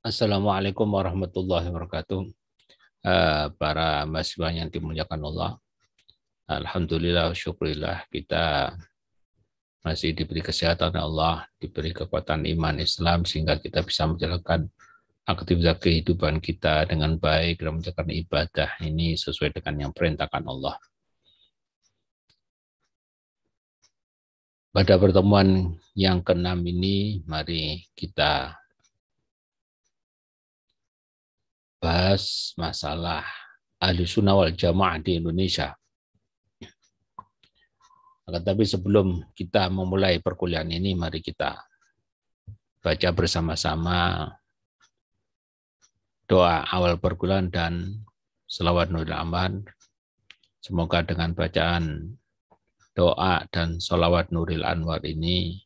Assalamualaikum warahmatullahi wabarakatuh. Eh, para mahasiswa yang dimuliakan Allah, Alhamdulillah, syukurillah kita masih diberi kesehatan ya Allah, diberi kekuatan iman Islam sehingga kita bisa menjalankan aktivitas kehidupan kita dengan baik dan menjalankan ibadah ini sesuai dengan yang perintahkan Allah. Pada pertemuan yang keenam ini, mari kita bahas masalah ahli sunnah wal jamaah di Indonesia. Tetapi sebelum kita memulai perkuliahan ini, mari kita baca bersama-sama doa awal perkuliahan dan selawat nurul aman. Semoga dengan bacaan doa dan selawat Nuril Anwar ini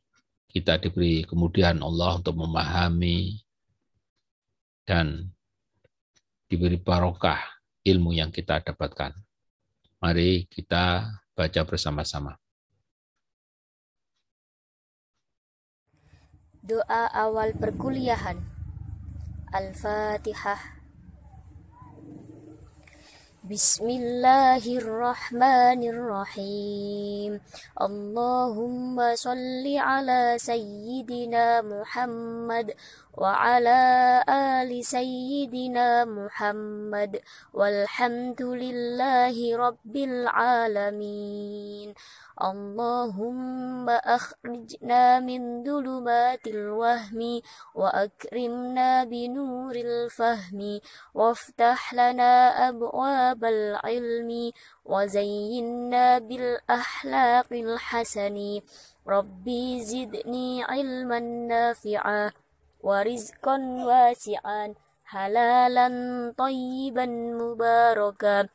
kita diberi kemudian Allah untuk memahami dan diberi barokah ilmu yang kita dapatkan. Mari kita baca bersama-sama. Doa awal perkuliahan. Al-Fatihah. بسم الله الرحمن الرحيم اللهم صل على سيدنا محمد وعلى آل سيدنا محمد والحمد لله رب العالمين اللهم أخرجنا من ظلمات الوهم وأكرمنا بنور الفهم وافتح لنا أبواب العلم وزينا بالأحلاق الحسن ربي زدني علما نافعا ورزقا واسعا حلالا طيبا مباركا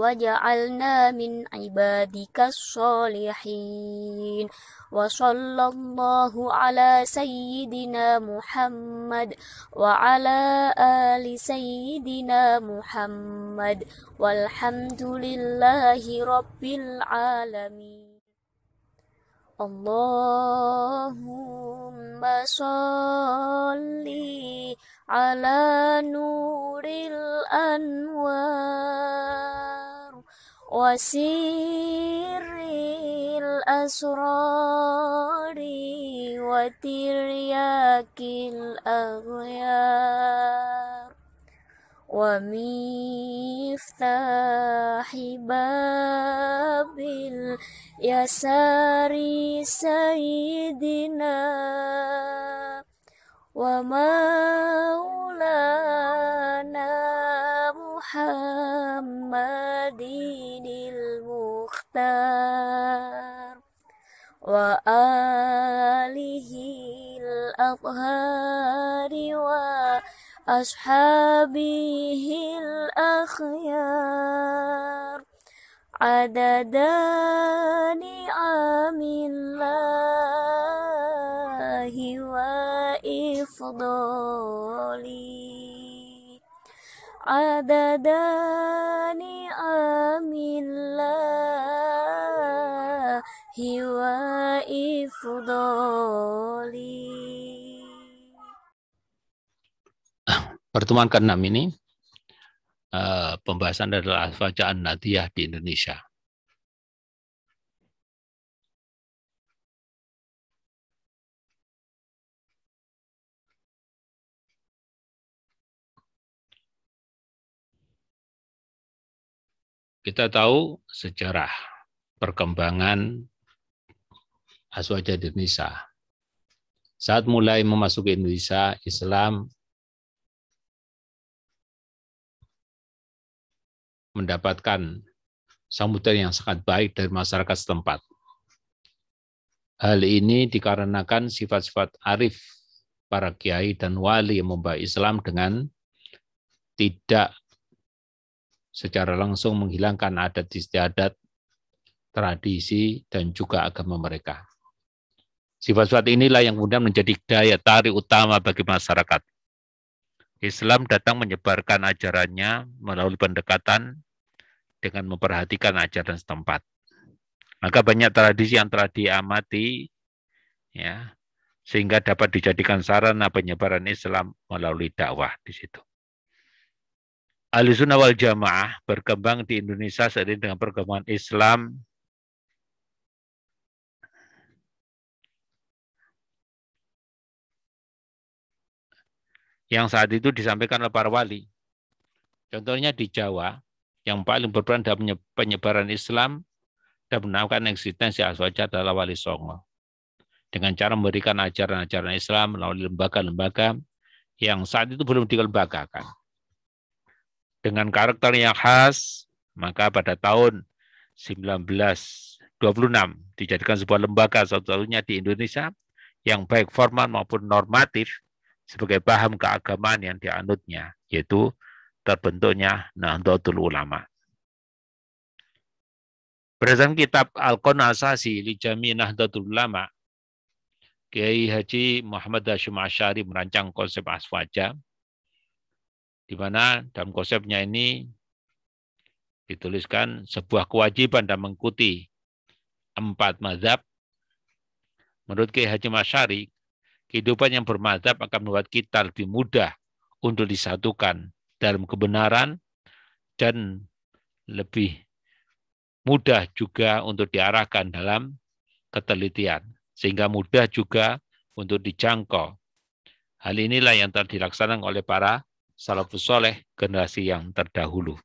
وجعلنا من عبادك الصالحين وصلى الله على سيدنا محمد وعلى آل سيدنا محمد والحمد لله رب العالمين اللهم صل على نور الأنوار وسر الأسرار وترياك الأغيار ومفتاح باب اليسار سيدنا ومولانا محمد المختار وآله الأطهار وأصحابه الأخيار عدد نعم الله وإفضاله adadani amillahi wa ifdoli pertemuan ke-6 ini uh, pembahasan adalah bacaan nadiah di Indonesia Kita tahu sejarah perkembangan Aswaja di Indonesia. Saat mulai memasuki Indonesia, Islam mendapatkan sambutan yang sangat baik dari masyarakat setempat. Hal ini dikarenakan sifat-sifat arif para kiai dan wali yang membawa Islam dengan tidak secara langsung menghilangkan adat istiadat, tradisi, dan juga agama mereka. Sifat-sifat inilah yang kemudian menjadi daya tarik utama bagi masyarakat. Islam datang menyebarkan ajarannya melalui pendekatan dengan memperhatikan ajaran setempat. Maka banyak tradisi yang telah diamati, ya, sehingga dapat dijadikan sarana penyebaran Islam melalui dakwah di situ. Al-Sunnah wal Jamaah berkembang di Indonesia seiring dengan perkembangan Islam yang saat itu disampaikan oleh para wali. Contohnya di Jawa, yang paling berperan dalam penyebaran Islam dan menamakan eksistensi Aswaja adalah Wali Songo. Dengan cara memberikan ajaran-ajaran Islam melalui lembaga-lembaga yang saat itu belum dikelembagakan dengan karakter yang khas, maka pada tahun 1926 dijadikan sebuah lembaga satu-satunya di Indonesia yang baik formal maupun normatif sebagai paham keagamaan yang dianutnya, yaitu terbentuknya Nahdlatul Ulama. Berdasarkan kitab Al-Qon Asasi li Jami Nahdlatul Ulama, Kiai Haji Muhammad Hashim Asyari merancang konsep aswaja di mana dalam konsepnya ini dituliskan sebuah kewajiban dan mengikuti empat mazhab. Menurut Kiai Haji Masyari, kehidupan yang bermazhab akan membuat kita lebih mudah untuk disatukan dalam kebenaran dan lebih mudah juga untuk diarahkan dalam ketelitian, sehingga mudah juga untuk dijangkau. Hal inilah yang telah dilaksanakan oleh para salafus soleh generasi yang terdahulu.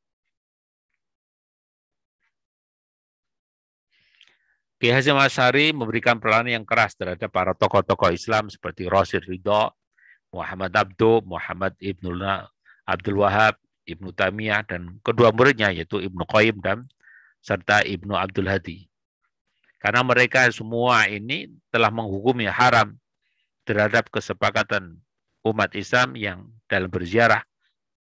Ki Hasyim Asyari memberikan pelan yang keras terhadap para tokoh-tokoh Islam seperti Rosid Ridho, Muhammad Abdu, Muhammad Ibnu Abdul Wahab, Ibnu Tamiyah, dan kedua muridnya yaitu Ibnu Qayyim dan serta Ibnu Abdul Hadi. Karena mereka semua ini telah menghukumi haram terhadap kesepakatan umat Islam yang dalam berziarah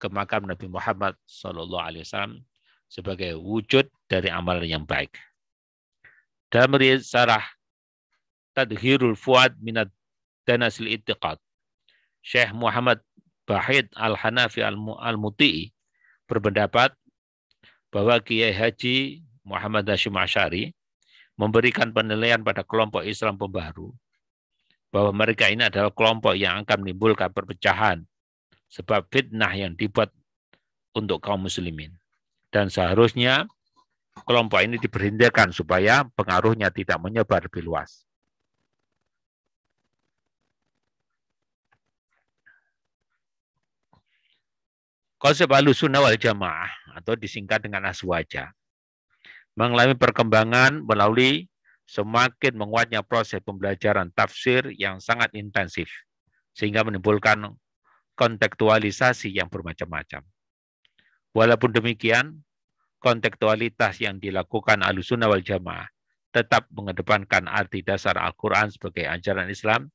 ke makam Nabi Muhammad Shallallahu Alaihi Wasallam sebagai wujud dari amalan yang baik. Dalam risalah Tadhirul Fuad Minat Danasil Itiqad, Syekh Muhammad Bahid Al-Hanafi Al-Muti'i berpendapat bahwa Kiai Haji Muhammad Hashim Ashari memberikan penilaian pada kelompok Islam pembaru bahwa mereka ini adalah kelompok yang akan menimbulkan perpecahan sebab fitnah yang dibuat untuk kaum muslimin. Dan seharusnya kelompok ini diberhentikan supaya pengaruhnya tidak menyebar lebih luas. Konsep sunnah wal jamaah atau disingkat dengan aswaja mengalami perkembangan melalui semakin menguatnya proses pembelajaran tafsir yang sangat intensif sehingga menimbulkan kontekstualisasi yang bermacam-macam. Walaupun demikian, kontekstualitas yang dilakukan Ahlussunnah wal Jamaah tetap mengedepankan arti dasar Al-Quran sebagai ajaran Islam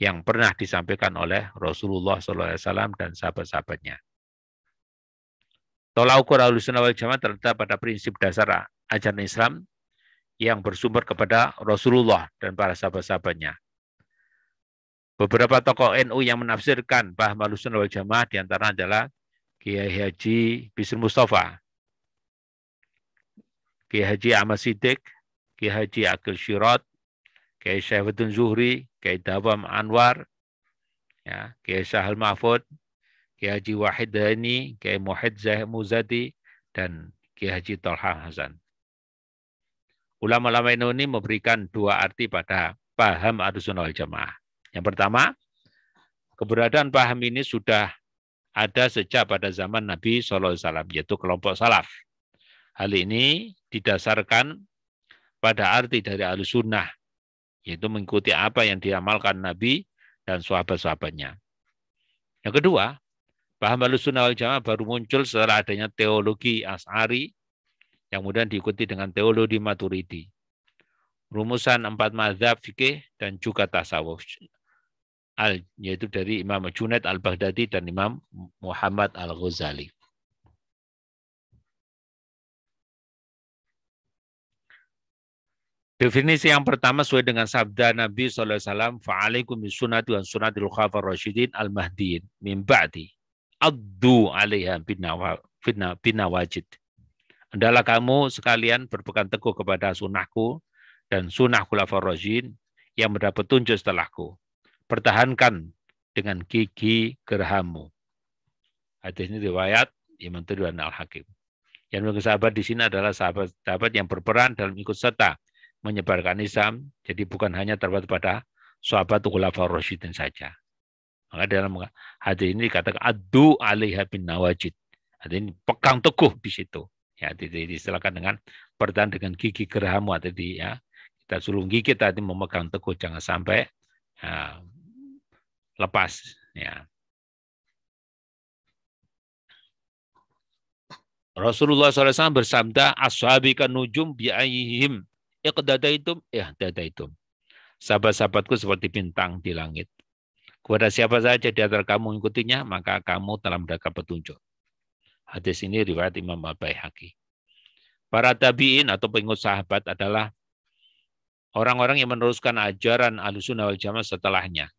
yang pernah disampaikan oleh Rasulullah SAW dan sahabat-sahabatnya. Tolak ukur Ahlussunnah wal Jamaah terletak pada prinsip dasar ajaran Islam yang bersumber kepada Rasulullah dan para sahabat-sahabatnya. Beberapa tokoh NU yang menafsirkan bahwa malusun wal Jamaah diantara adalah Kiai Haji Bisri Mustafa, Kiai Haji Ahmad Siddiq, Kiai Haji Akil Syirat, Kiai Syaifuddin Zuhri, Kiai Dawam Anwar, ya, Kiai Syahal Mahfud, Kiai Haji Wahid Dhani, Kiai Muhid Zahid Muzadi, dan Kiai Haji Tolha Hasan. Ulama-ulama ini memberikan dua arti pada paham Ahlussunnah wal Jamaah. Yang pertama, keberadaan paham ini sudah ada sejak pada zaman Nabi Alaihi Wasallam yaitu kelompok salaf. Hal ini didasarkan pada arti dari al-sunnah, yaitu mengikuti apa yang diamalkan Nabi dan sahabat-sahabatnya. Yang kedua, paham al-sunnah wal-jamaah baru muncul setelah adanya teologi as'ari yang kemudian diikuti dengan teologi maturidi. Rumusan empat mazhab fikih dan juga tasawuf al yaitu dari Imam Junaid al-Baghdadi dan Imam Muhammad al-Ghazali. Definisi yang pertama sesuai dengan sabda Nabi SAW, fa'alaikum bisunati wa sunatil khafar rasyidin al-mahdiin min ba'di addu alaiha binawajid. Andalah kamu sekalian berpegang teguh kepada sunnahku dan sunnah khulafar rasyidin yang mendapat tunjuk setelahku pertahankan dengan gigi gerhamu. Hadis ini riwayat Imam Tirmidzi dan Al Hakim. Yang menurut sahabat di sini adalah sahabat-sahabat yang berperan dalam ikut serta menyebarkan Islam. Jadi bukan hanya terbatas pada sahabat khulafaur rasyidin saja. Maka dalam hadis ini dikatakan adu alaiha bin nawajid. ini pegang teguh di situ. Ya, diselakan dengan pertahan dengan gigi gerhamu atau di ya kita sulung gigi tadi memegang teguh jangan sampai ya, lepas ya. Rasulullah SAW bersabda, "Ashabika nujum bi'ayihim iqdadaitum ya, itu. Sahabat-sahabatku seperti bintang di langit. Kepada siapa saja di antara kamu mengikutinya, maka kamu telah mendapat petunjuk. Hadis ini riwayat Imam Al-Baihaqi. Para tabi'in atau pengikut sahabat adalah orang-orang yang meneruskan ajaran Ahlussunnah wal Jamaah setelahnya.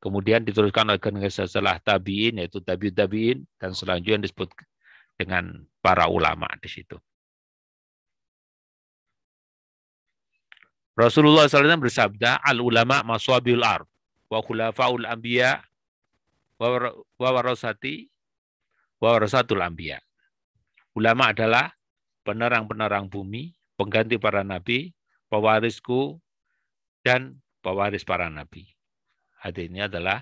Kemudian diteruskan oleh generasi setelah tabiin yaitu tabiut tabiin dan selanjutnya disebut dengan para ulama di situ. Rasulullah SAW bersabda, al ulama maswabil ar, wa khulafaul ambia, wa warasati wa warasatul ambia. Ulama adalah penerang-penerang bumi, pengganti para nabi, pewarisku dan pewaris para nabi. Hadis adalah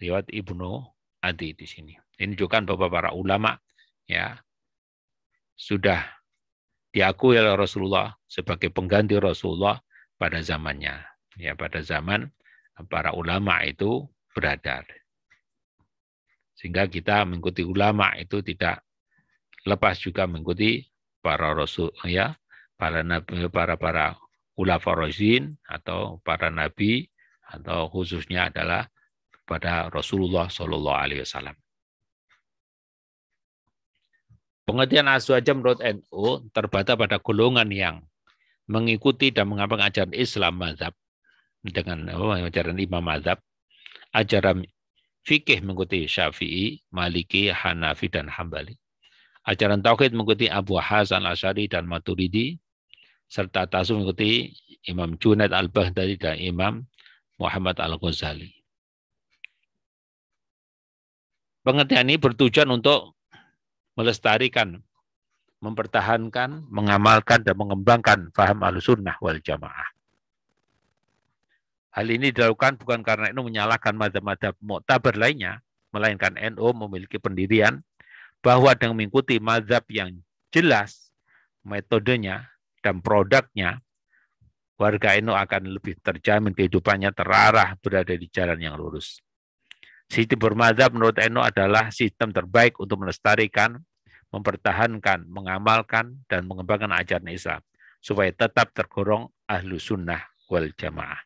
riwayat Ibnu Adi di sini. Ini juga beberapa para ulama ya sudah diakui oleh Rasulullah sebagai pengganti Rasulullah pada zamannya. Ya pada zaman para ulama itu beradar. Sehingga kita mengikuti ulama itu tidak lepas juga mengikuti para rasul ya para nabi para para ulama atau para nabi atau khususnya adalah kepada Rasulullah Shallallahu Alaihi Wasallam. Pengertian aswaja menurut NU terbata pada golongan yang mengikuti dan mengamalkan ajaran Islam mazhab dengan ajaran imam mazhab, ajaran fikih mengikuti Syafi'i, Maliki, Hanafi dan Hambali. Ajaran tauhid mengikuti Abu Hasan Asy'ari dan Maturidi serta tasawuf mengikuti Imam Junaid Al-Baghdadi dan Imam Muhammad Al-Ghazali. Pengertian ini bertujuan untuk melestarikan, mempertahankan, mengamalkan, dan mengembangkan faham al-sunnah wal jamaah. Hal ini dilakukan bukan karena itu menyalahkan madhab-madhab muktabar lainnya, melainkan NU memiliki pendirian bahwa dengan mengikuti mazhab yang jelas metodenya dan produknya, warga Eno akan lebih terjamin kehidupannya terarah berada di jalan yang lurus. Sistem bermadzhab menurut Eno adalah sistem terbaik untuk melestarikan, mempertahankan, mengamalkan, dan mengembangkan ajaran Islam supaya tetap tergolong ahlu sunnah wal jamaah.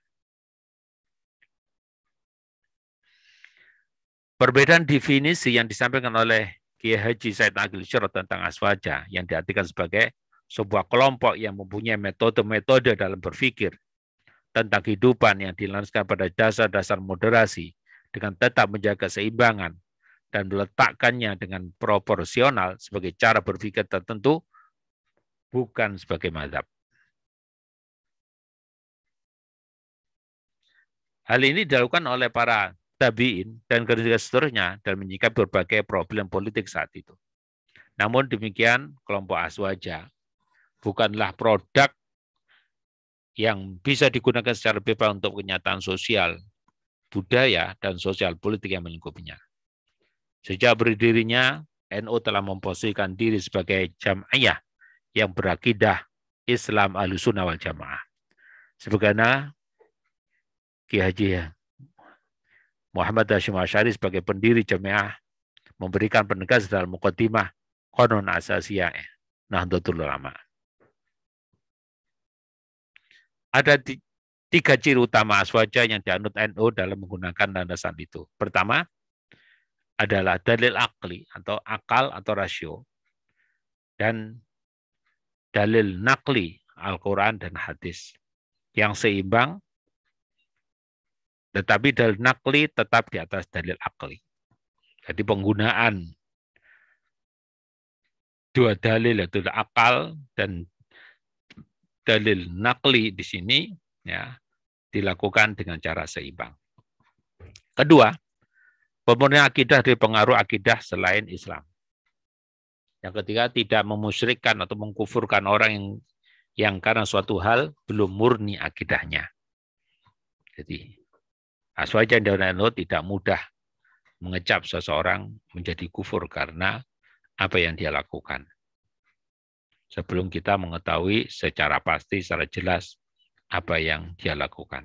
Perbedaan definisi yang disampaikan oleh Kiai Haji Said Agil Syurot tentang aswaja yang diartikan sebagai sebuah kelompok yang mempunyai metode-metode dalam berpikir tentang kehidupan yang dilanskan pada dasar-dasar moderasi dengan tetap menjaga seimbangan dan meletakkannya dengan proporsional sebagai cara berpikir tertentu, bukan sebagai mazhab. Hal ini dilakukan oleh para tabiin dan generasi seterusnya dan menyikapi berbagai problem politik saat itu. Namun demikian, kelompok Aswaja bukanlah produk yang bisa digunakan secara bebas untuk kenyataan sosial, budaya, dan sosial politik yang melingkupinya. Sejak berdirinya, NU telah memposisikan diri sebagai jamaah yang berakidah Islam Ahlussunnah wal Jamaah. Sebagaimana Ki Haji Muhammad Hashim Asyari sebagai pendiri jamaah memberikan penegas dalam mukadimah konon asasiyah Nahdlatul Ulama. ada tiga ciri utama aswaja yang dianut NU dalam menggunakan landasan itu. Pertama adalah dalil akli atau akal atau rasio dan dalil nakli Al-Quran dan hadis yang seimbang tetapi dalil nakli tetap di atas dalil akli. Jadi penggunaan dua dalil yaitu akal dan dalil nakli di sini ya dilakukan dengan cara seimbang. Kedua, pemurnian akidah dari pengaruh akidah selain Islam. Yang ketiga, tidak memusyrikkan atau mengkufurkan orang yang yang karena suatu hal belum murni akidahnya. Jadi, aswaja dan tidak mudah mengecap seseorang menjadi kufur karena apa yang dia lakukan sebelum kita mengetahui secara pasti, secara jelas apa yang dia lakukan.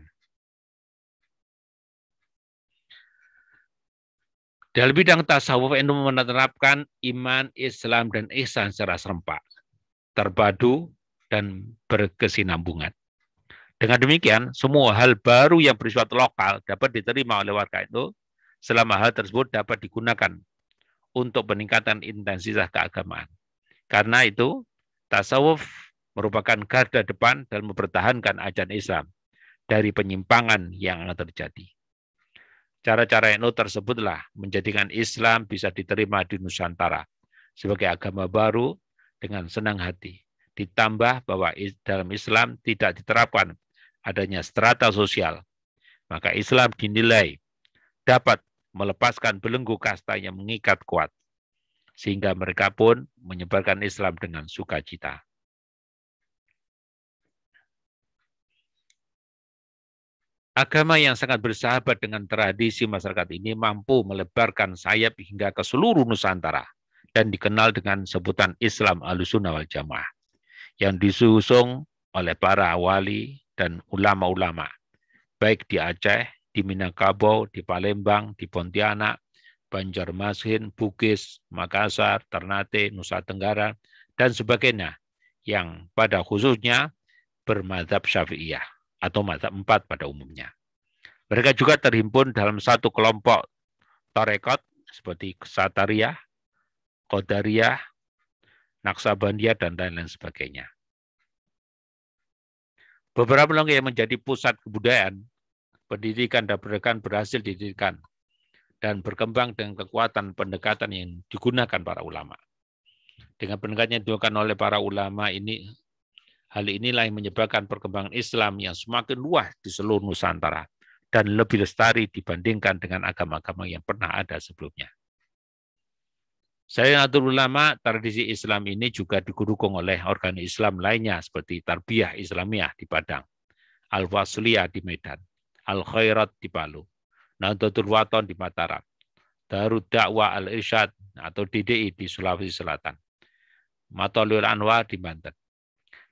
Dalam bidang tasawuf Indo menerapkan iman, Islam, dan ihsan secara serempak, terpadu, dan berkesinambungan. Dengan demikian, semua hal baru yang bersifat lokal dapat diterima oleh warga itu selama hal tersebut dapat digunakan untuk peningkatan intensitas keagamaan. Karena itu, Tasawuf merupakan garda depan dalam mempertahankan ajaran Islam dari penyimpangan yang akan terjadi. Cara-cara NU tersebutlah menjadikan Islam bisa diterima di Nusantara sebagai agama baru dengan senang hati. Ditambah bahwa dalam Islam tidak diterapkan adanya strata sosial, maka Islam dinilai dapat melepaskan belenggu kasta yang mengikat kuat sehingga mereka pun menyebarkan Islam dengan sukacita. Agama yang sangat bersahabat dengan tradisi masyarakat ini mampu melebarkan sayap hingga ke seluruh Nusantara dan dikenal dengan sebutan Islam Ahlussunnah wal Jamaah yang disusung oleh para wali dan ulama-ulama baik di Aceh, di Minangkabau, di Palembang, di Pontianak, Banjarmasin, Bugis, Makassar, Ternate, Nusa Tenggara, dan sebagainya yang pada khususnya bermadhab syafi'iyah atau madhab empat pada umumnya. Mereka juga terhimpun dalam satu kelompok torekot seperti Satariyah, Qadariyah, Naksabandiyah, dan lain-lain sebagainya. Beberapa lagi yang menjadi pusat kebudayaan, pendidikan dan pendidikan berhasil didirikan dan berkembang dengan kekuatan pendekatan yang digunakan para ulama. Dengan pendekatan yang digunakan oleh para ulama ini, hal inilah yang menyebabkan perkembangan Islam yang semakin luas di seluruh Nusantara dan lebih lestari dibandingkan dengan agama-agama yang pernah ada sebelumnya. atur Ulama, tradisi Islam ini juga digurukung oleh organ Islam lainnya seperti Tarbiyah Islamiyah di Padang, Al-Wasliyah di Medan, Al-Khairat di Palu, Nahdlatul Wathon di Mataram, Darud Dakwah Al Irsyad atau DDI di Sulawesi Selatan, Matalul Anwar di Banten.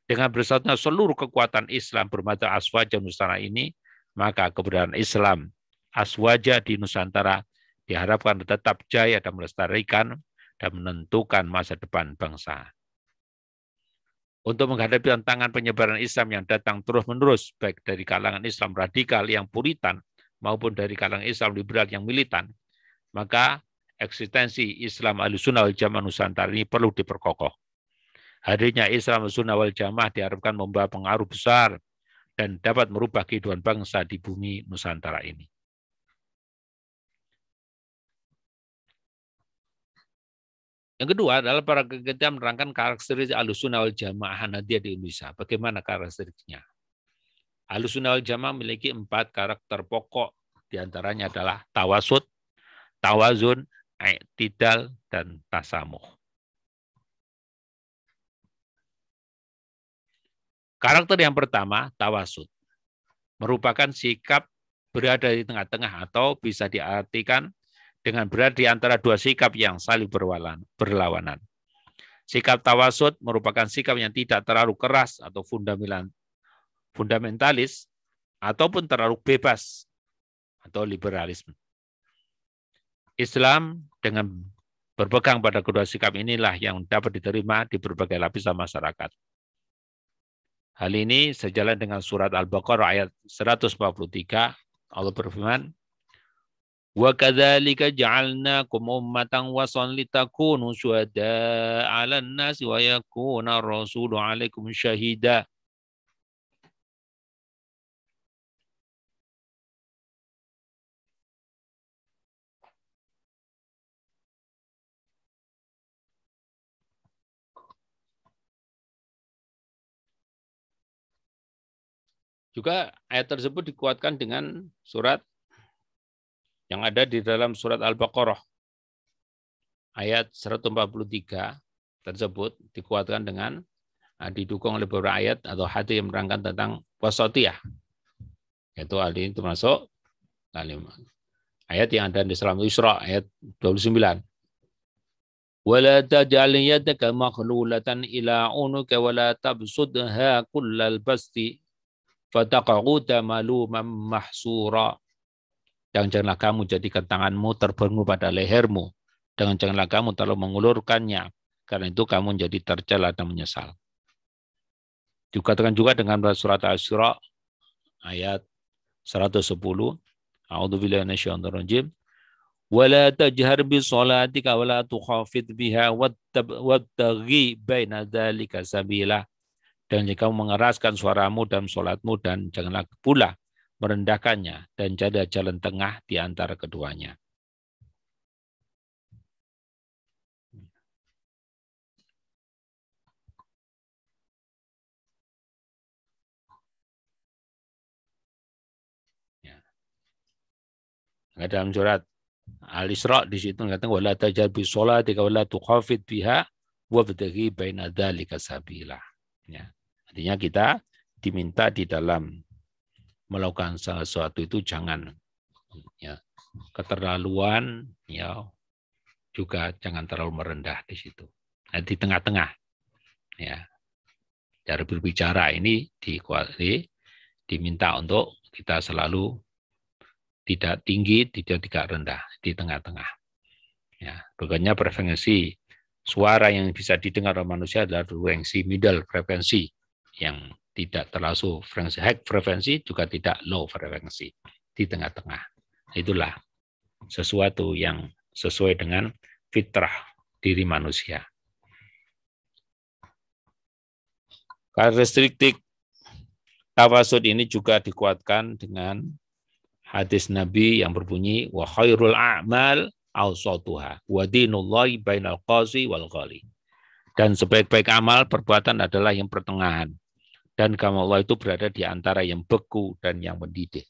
Dengan bersatunya seluruh kekuatan Islam bermata aswaja Nusantara ini, maka keberadaan Islam aswaja di Nusantara diharapkan tetap jaya dan melestarikan dan menentukan masa depan bangsa untuk menghadapi tantangan penyebaran Islam yang datang terus-menerus baik dari kalangan Islam radikal yang puritan maupun dari kalangan Islam liberal yang militan, maka eksistensi Islam al-Sunnah wal-Jamaah Nusantara ini perlu diperkokoh. Hadirnya Islam al-Sunnah wal-Jamaah diharapkan membawa pengaruh besar dan dapat merubah kehidupan bangsa di bumi Nusantara ini. Yang kedua adalah para kegiatan menerangkan karakteristik al-Sunnah wal jamaah Ahmadiyah di Indonesia. Bagaimana karakteristiknya? Ahlussunnah wal Jamaah memiliki empat karakter pokok. diantaranya adalah tawasud, tawazun, i'tidal, dan tasamuh. Karakter yang pertama, tawasud. Merupakan sikap berada di tengah-tengah atau bisa diartikan dengan berada di antara dua sikap yang saling berlawanan. Sikap tawasud merupakan sikap yang tidak terlalu keras atau fundamental, fundamentalis ataupun terlalu bebas atau liberalisme. Islam dengan berpegang pada kedua sikap inilah yang dapat diterima di berbagai lapisan masyarakat. Hal ini sejalan dengan surat Al-Baqarah ayat 143 Allah berfirman Wa kadzalika ja'alnakum ummatan wasan litakunu syuhada'a 'alan nasi wa yakuna ar-rasulu 'alaikum syahida. Juga ayat tersebut dikuatkan dengan surat yang ada di dalam surat Al-Baqarah. Ayat 143 tersebut dikuatkan dengan ah, didukung oleh beberapa ayat atau hadis yang menerangkan tentang wasatiyah. Yaitu hal ini termasuk ayat yang ada di Surah Isra ayat 29. wala تجعل يدك مغلولة إلى fataqauda maluman mahsura dan janganlah kamu jadikan tanganmu terbelenggu pada lehermu dengan janganlah kamu terlalu mengulurkannya karena itu kamu menjadi tercela dan menyesal Juga dengan juga dengan surat Asyura ayat 110 A'udzubillahi minasyaitonir rajim wala tajhar bi salatika wala tukhafid biha wattaghi baina dzalika sabila dan jika mengeraskan suaramu dalam sholatmu dan janganlah pula merendahkannya dan jadilah jalan tengah di antara keduanya. Ya. dalam surat Al-Isra di situ mengatakan wala tajar bi sholatika wala tukhafid biha wabtaghi baina dzalika sabila. Ya. Artinya kita diminta di dalam melakukan sesuatu itu jangan ya keterlaluan ya juga jangan terlalu merendah di situ. Nah, di tengah-tengah ya cara berbicara ini di, di diminta untuk kita selalu tidak tinggi, tidak tidak rendah, di tengah-tengah. Ya, bagiannya frekuensi suara yang bisa didengar oleh manusia adalah frekuensi middle frekuensi yang tidak terlalu frekuensi high frekuensi juga tidak low frekuensi di tengah-tengah. Itulah sesuatu yang sesuai dengan fitrah diri manusia. Karakteristik tawasud ini juga dikuatkan dengan hadis Nabi yang berbunyi wa khairul a'mal awsatuha wa dinullahi bainal qazi wal ghali. Dan sebaik-baik amal perbuatan adalah yang pertengahan dan kamu Allah itu berada di antara yang beku dan yang mendidih.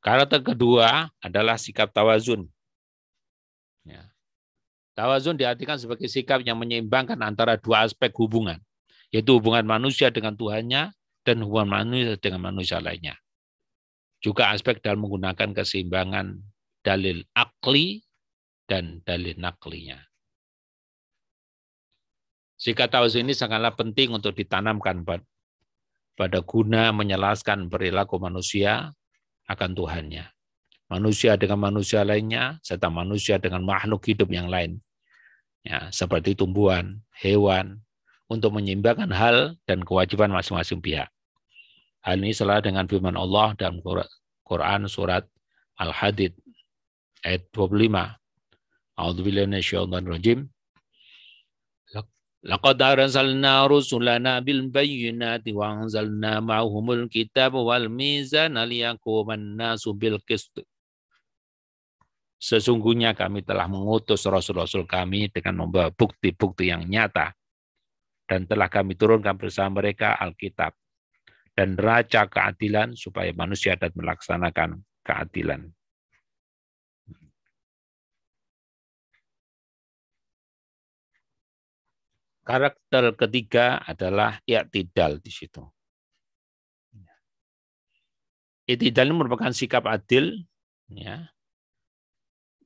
Karakter kedua adalah sikap tawazun. Ya. Tawazun diartikan sebagai sikap yang menyeimbangkan antara dua aspek hubungan, yaitu hubungan manusia dengan Tuhannya dan hubungan manusia dengan manusia lainnya. Juga aspek dalam menggunakan keseimbangan dalil akli dan dalil naklinya. Sikap tahu ini sangatlah penting untuk ditanamkan pada guna menyelaskan perilaku manusia akan Tuhannya. Manusia dengan manusia lainnya, serta manusia dengan makhluk hidup yang lain. Ya, seperti tumbuhan, hewan, untuk menyimbangkan hal dan kewajiban masing-masing pihak. Hal ini selaras dengan firman Allah dalam Quran surat Al-Hadid ayat 25. A'udzubillahi rajim. Laqad arsalna rusulana bil bayyinati wa anzalna ma'ahumul kitab wal mizana liyakuman nasu bil qist. Sesungguhnya kami telah mengutus rasul-rasul kami dengan membawa bukti-bukti yang nyata dan telah kami turunkan bersama mereka Alkitab dan raca keadilan supaya manusia dapat melaksanakan keadilan. Karakter ketiga adalah i'tidal di situ. I'tidal ini merupakan sikap adil ya,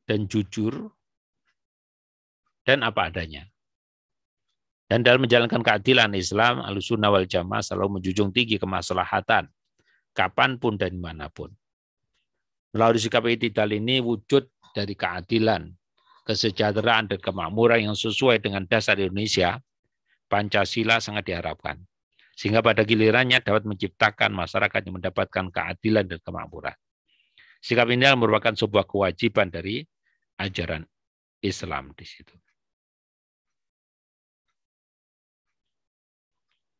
dan jujur dan apa adanya. Dan dalam menjalankan keadilan Islam, al-sunnah wal Jamaah selalu menjunjung tinggi kemaslahatan kapanpun dan dimanapun. Melalui sikap itidal ini wujud dari keadilan, kesejahteraan, dan kemakmuran yang sesuai dengan dasar Indonesia Pancasila sangat diharapkan. Sehingga pada gilirannya dapat menciptakan masyarakat yang mendapatkan keadilan dan kemakmuran. Sikap ini merupakan sebuah kewajiban dari ajaran Islam di situ.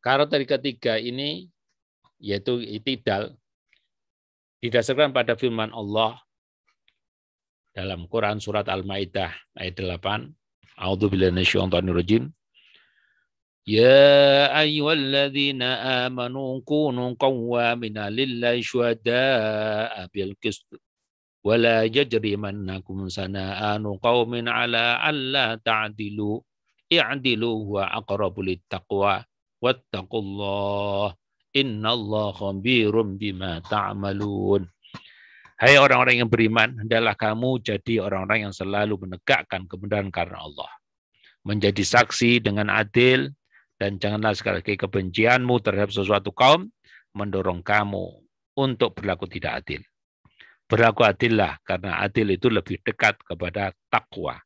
tadi ketiga ini yaitu itidal didasarkan pada firman Allah dalam Quran surat Al-Maidah ayat 8. A'udzu billahi minasyaitonir rajim. يا أيها الذين آمنوا كونوا قوامين لله شهداء بالقسط ولا يجرمنكم سنآن قوم على ألا تعدلوا اعدلوا هو أقرب للتقوى واتقوا الله إن الله خبير بما تعملون Hai orang-orang yang beriman, hendaklah kamu jadi orang-orang yang selalu menegakkan kebenaran karena Allah. Menjadi saksi dengan adil, dan janganlah sekali lagi kebencianmu terhadap sesuatu kaum mendorong kamu untuk berlaku tidak adil. Berlaku adillah karena adil itu lebih dekat kepada takwa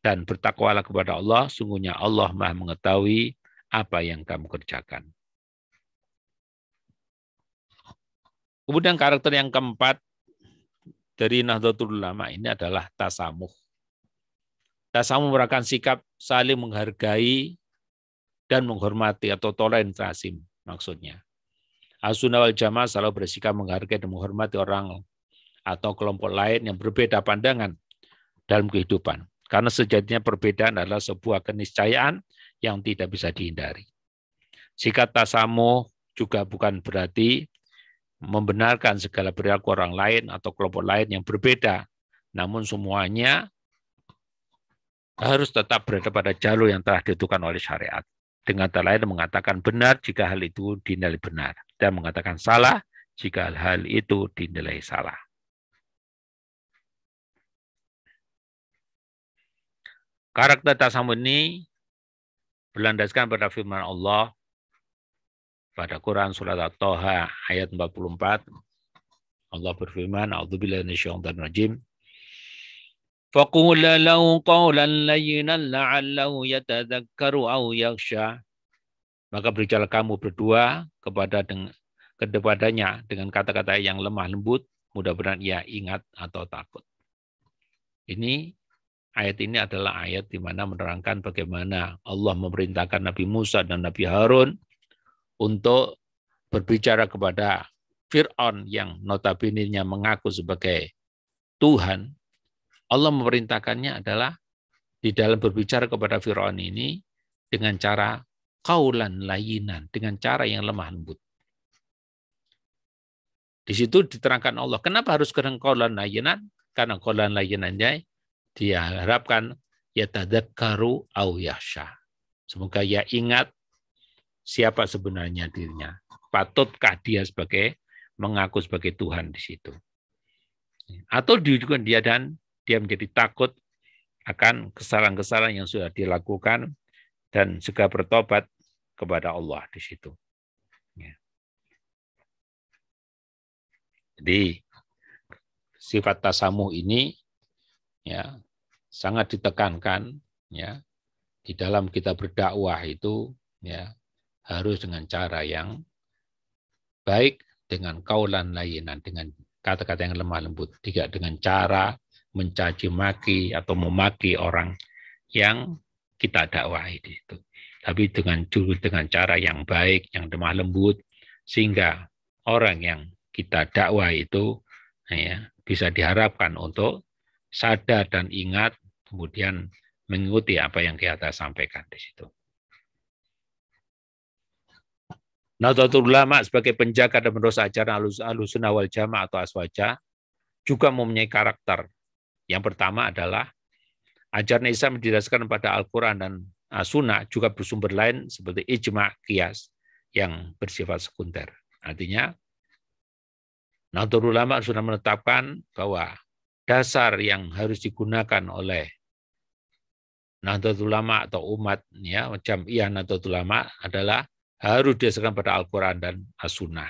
dan bertakwalah kepada Allah sungguhnya Allah Maha mengetahui apa yang kamu kerjakan. Kemudian karakter yang keempat dari Nahdlatul Ulama ini adalah tasamuh. Tasamuh merupakan sikap saling menghargai dan menghormati atau toleransi maksudnya. Asuna wal jamaah selalu bersikap menghargai dan menghormati orang atau kelompok lain yang berbeda pandangan dalam kehidupan. Karena sejatinya perbedaan adalah sebuah keniscayaan yang tidak bisa dihindari. Sikap tasamu juga bukan berarti membenarkan segala perilaku orang lain atau kelompok lain yang berbeda. Namun semuanya harus tetap berada pada jalur yang telah ditentukan oleh syariat. Dengan kata lain mengatakan benar jika hal itu dinilai benar dan mengatakan salah jika hal itu dinilai salah. Karakter tasamun ini berlandaskan pada firman Allah pada Quran surat At-Toha ayat 44 Allah berfirman, "A'udzubillahi dan rajim. فقول له قولا لينا لعله يتذكر au يخشى Maka berjala kamu berdua kepada dengan, kedepadanya dengan kata-kata yang lemah lembut, mudah-mudahan ia ingat atau takut. Ini ayat ini adalah ayat di mana menerangkan bagaimana Allah memerintahkan Nabi Musa dan Nabi Harun untuk berbicara kepada Fir'aun yang notabene-nya mengaku sebagai Tuhan, Allah memerintahkannya adalah di dalam berbicara kepada Firaun ini dengan cara kaulan layinan, dengan cara yang lemah lembut. Di situ diterangkan Allah, kenapa harus dengan kaulan layinan? Karena kaulan dia diharapkan ya tadakkaru au yasha. Semoga ia ingat siapa sebenarnya dirinya. Patutkah dia sebagai mengaku sebagai Tuhan di situ? Atau juga dia dan dia menjadi takut akan kesalahan-kesalahan yang sudah dilakukan dan segera bertobat kepada Allah di situ. Ya. Jadi sifat tasamu ini ya sangat ditekankan ya di dalam kita berdakwah itu ya harus dengan cara yang baik dengan kaulan layanan dengan kata-kata yang lemah lembut tidak dengan cara mencaci maki atau memaki orang yang hmm. kita dakwahi itu. Tapi dengan dengan cara yang baik, yang lemah lembut, sehingga orang yang kita dakwah itu ya, bisa diharapkan untuk sadar dan ingat, kemudian mengikuti apa yang kita sampaikan di situ. Nahdlatul Ulama sebagai penjaga dan penerus ajaran alus, alusunah wal jamaah atau aswaja juga mempunyai karakter yang pertama adalah ajaran Islam didasarkan pada Al-Quran dan uh, Sunnah juga bersumber lain seperti ijma kias yang bersifat sekunder. Artinya, Nahdlatul Ulama sudah menetapkan bahwa dasar yang harus digunakan oleh Nahdlatul Ulama atau umat ya macam iya Nahdlatul Ulama adalah harus didasarkan pada Al-Qur'an dan As-Sunnah.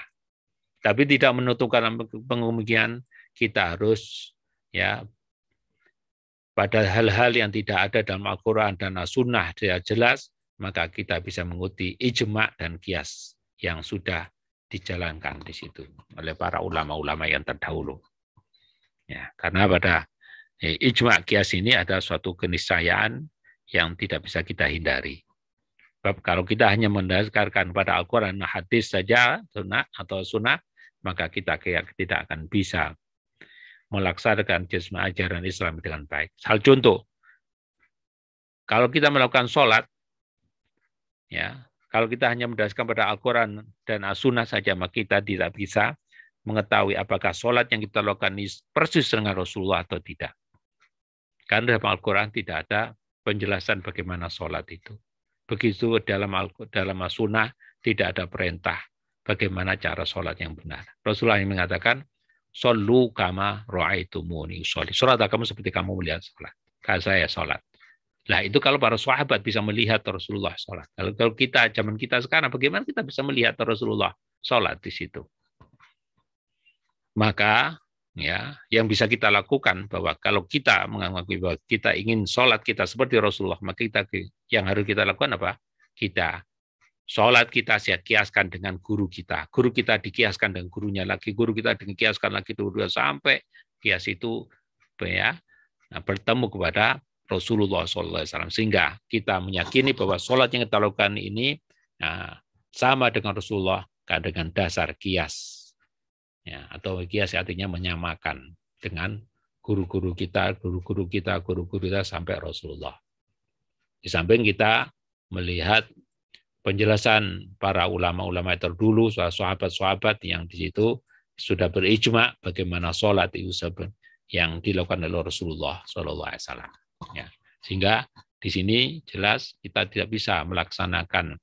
Tapi tidak menentukan kemungkinan kita harus ya pada hal-hal yang tidak ada dalam Al-Quran dan As-Sunnah dia jelas, maka kita bisa mengikuti ijma dan kias yang sudah dijalankan di situ oleh para ulama-ulama yang terdahulu. Ya, karena pada eh, ijma kias ini ada suatu keniscayaan yang tidak bisa kita hindari. Sebab kalau kita hanya mendasarkan pada Al-Quran, hadis saja, sunnah atau sunnah, maka kita tidak akan bisa melaksanakan jasma ajaran Islam dengan baik. Hal contoh, kalau kita melakukan sholat, ya, kalau kita hanya mendasarkan pada Al-Quran dan As-Sunnah saja, maka kita tidak bisa mengetahui apakah sholat yang kita lakukan ini persis dengan Rasulullah atau tidak. Karena dalam Al-Quran tidak ada penjelasan bagaimana sholat itu. Begitu dalam Al dalam As-Sunnah tidak ada perintah bagaimana cara sholat yang benar. Rasulullah yang mengatakan, Solu kama ro'aitumuni usolli. Salat ah, kamu seperti kamu melihat salat. Kayak saya salat. Lah itu kalau para sahabat bisa melihat Rasulullah sholat. Kalau, kalau kita zaman kita sekarang bagaimana kita bisa melihat Rasulullah sholat di situ? Maka ya yang bisa kita lakukan bahwa kalau kita mengakui bahwa kita ingin sholat kita seperti Rasulullah maka kita yang harus kita lakukan apa? Kita Sholat kita saya kiaskan dengan guru kita. Guru kita dikiaskan dengan gurunya lagi. Guru kita dikiaskan lagi itu dua sampai kias itu ya nah, bertemu kepada Rasulullah SAW. Sehingga kita meyakini bahwa sholat yang kita lakukan ini nah, sama dengan Rasulullah dengan dasar kias. Ya, atau kias artinya menyamakan dengan guru-guru kita, guru-guru kita, guru-guru kita sampai Rasulullah. Di samping kita melihat penjelasan para ulama-ulama terdulu, sahabat-sahabat yang di situ sudah berijma bagaimana sholat itu yang dilakukan oleh Rasulullah Shallallahu Alaihi Wasallam. Ya. Sehingga di sini jelas kita tidak bisa melaksanakan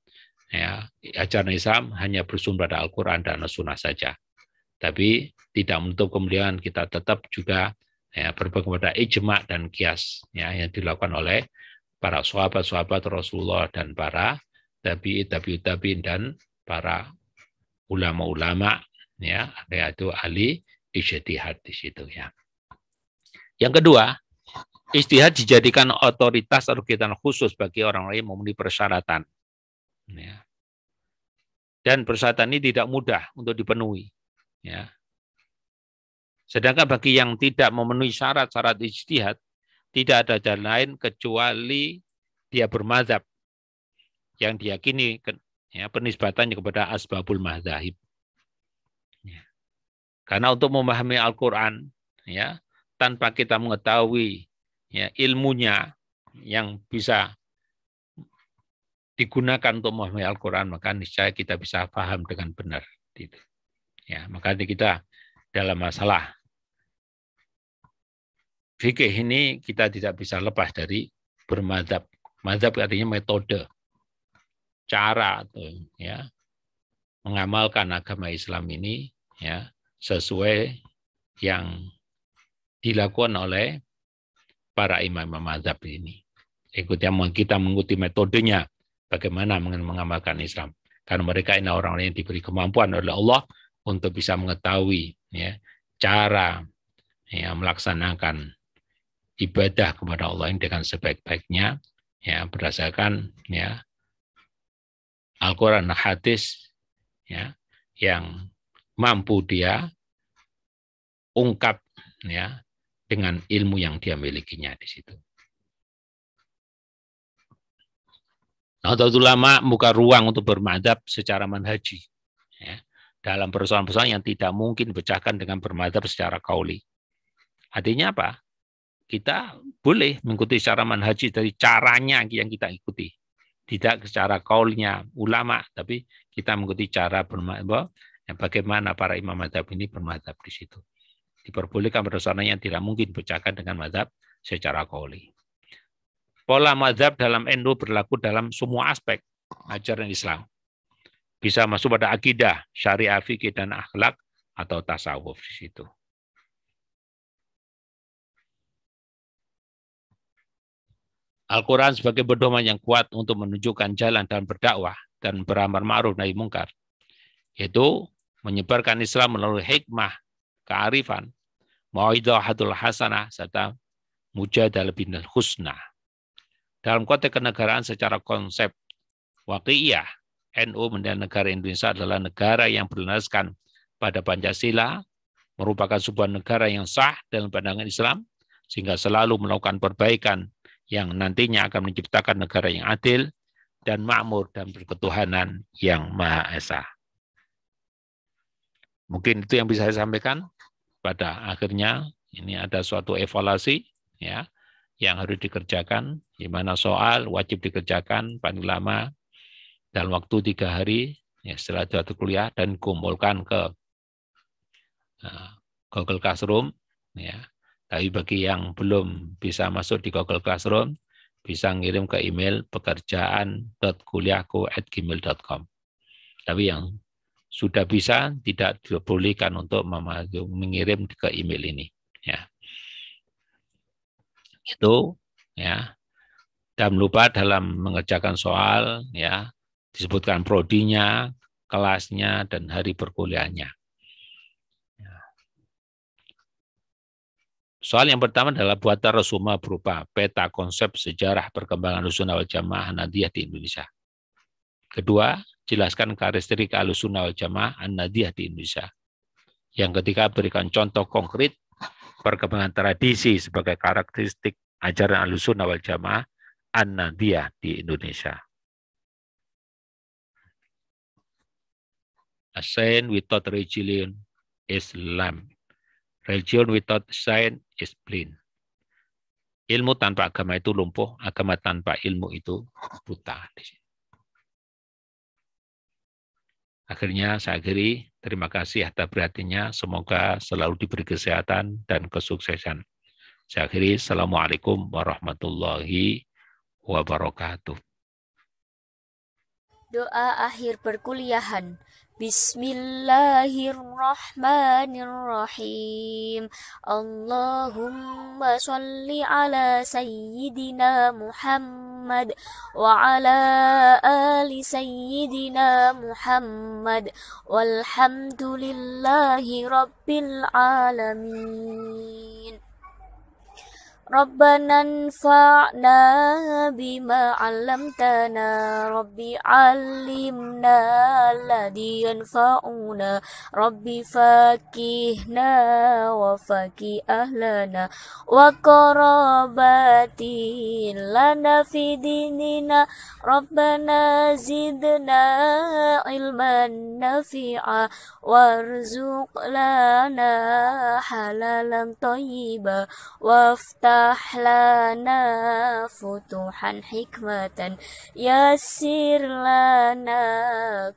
ya, ajaran Islam hanya bersumber pada Al-Quran dan Sunnah saja. Tapi tidak untuk kemudian kita tetap juga ya, berpegang pada ijma dan kias ya, yang dilakukan oleh para sahabat-sahabat Rasulullah dan para tabi tabi tabiin dan para ulama-ulama ya yaitu ahli ijtihad di situ ya. Yang kedua, ijtihad dijadikan otoritas atau kegiatan khusus bagi orang lain memenuhi persyaratan. Ya. Dan persyaratan ini tidak mudah untuk dipenuhi. Ya. Sedangkan bagi yang tidak memenuhi syarat-syarat ijtihad, tidak ada jalan lain kecuali dia bermazhab yang diyakini ya, penisbatannya kepada asbabul mazahib. Ya. Karena untuk memahami Al-Quran, ya, tanpa kita mengetahui ya, ilmunya yang bisa digunakan untuk memahami Al-Quran, maka niscaya kita bisa paham dengan benar. Gitu. Ya, maka kita dalam masalah fikih ini kita tidak bisa lepas dari bermadhab. Madhab artinya metode cara tuh ya mengamalkan agama Islam ini ya sesuai yang dilakukan oleh para imam imam mazhab ini. Ikutnya kita mengikuti metodenya bagaimana mengamalkan Islam. Karena mereka ini orang-orang yang diberi kemampuan oleh Allah untuk bisa mengetahui ya, cara ya, melaksanakan ibadah kepada Allah ini dengan sebaik-baiknya ya berdasarkan ya Al-Quran nah, hadis ya, yang mampu dia ungkap ya dengan ilmu yang dia milikinya di situ. Nahdlatul Ulama muka ruang untuk bermadhab secara manhaji. Ya, dalam persoalan-persoalan yang tidak mungkin pecahkan dengan bermadab secara kauli. Artinya apa? Kita boleh mengikuti secara manhaji dari caranya yang kita ikuti tidak secara kaulnya ulama, tapi kita mengikuti cara bermadhab, bagaimana para imam madhab ini bermadhab di situ. Diperbolehkan berdasarkan yang tidak mungkin pecahkan dengan madhab secara kauli. Pola madhab dalam endo berlaku dalam semua aspek ajaran Islam. Bisa masuk pada akidah, syariah, fikih, dan akhlak, atau tasawuf di situ. Al-Quran sebagai pedoman yang kuat untuk menunjukkan jalan dan berdakwah dan beramar ma'ruf nahi mungkar. Yaitu menyebarkan Islam melalui hikmah, kearifan, ma'idhahatul hasanah, serta mujadalah bin husna. Dalam konteks kenegaraan secara konsep wakiyah, NU Bendera Negara Indonesia adalah negara yang berlandaskan pada Pancasila, merupakan sebuah negara yang sah dalam pandangan Islam, sehingga selalu melakukan perbaikan yang nantinya akan menciptakan negara yang adil dan makmur dan berketuhanan yang Maha Esa. Mungkin itu yang bisa saya sampaikan pada akhirnya ini ada suatu evaluasi ya yang harus dikerjakan di mana soal wajib dikerjakan paling lama dalam waktu tiga hari ya setelah suatu kuliah dan kumpulkan ke uh, Google Classroom ya tapi bagi yang belum bisa masuk di Google Classroom, bisa ngirim ke email pekerjaan.kuliahku@gmail.com. Tapi yang sudah bisa tidak dibolehkan untuk mengirim ke email ini. Ya. Itu ya. Dan lupa dalam mengerjakan soal ya disebutkan prodinya, kelasnya dan hari perkuliahannya. Soal yang pertama adalah buatan resuma berupa peta konsep sejarah perkembangan Ahlussunnah wal Jamaah Nadiyah di Indonesia. Kedua, jelaskan karakteristik Ahlussunnah wal Jamaah Nadiyah di Indonesia. Yang ketiga, berikan contoh konkret perkembangan tradisi sebagai karakteristik ajaran Ahlussunnah wal Jamaah Nadiyah di Indonesia. Assign without religion Islam Religion without science is plain. Ilmu tanpa agama itu lumpuh, agama tanpa ilmu itu buta. Akhirnya saya akhiri, terima kasih atas perhatiannya. Semoga selalu diberi kesehatan dan kesuksesan. Saya akhiri, Assalamualaikum warahmatullahi wabarakatuh. Doa akhir perkuliahan. بسم الله الرحمن الرحيم اللهم صل على سيدنا محمد وعلى آل سيدنا محمد والحمد لله رب العالمين ربنا انفعنا بما علمتنا ربي علمنا الذي ينفعنا ربي فكهنا وفكي أهلنا وقرباتي لنا في ديننا ربنا زدنا علما نفعا وارزق لنا حلالا طيبا وافتح وافتح لنا فتوحا حكمة يسر لنا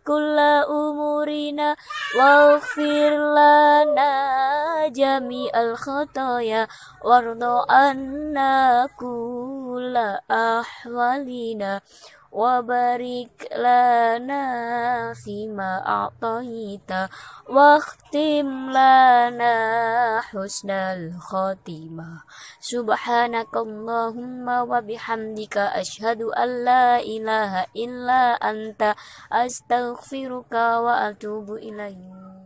كل أمورنا واغفر لنا جميع الخطايا وارض عنا كل أحوالنا وبارك لنا فيما أعطيت واختم لنا حسن الخاتمة سبحانك اللهم وبحمدك أشهد أن لا إله إلا أنت أستغفرك وأتوب إليك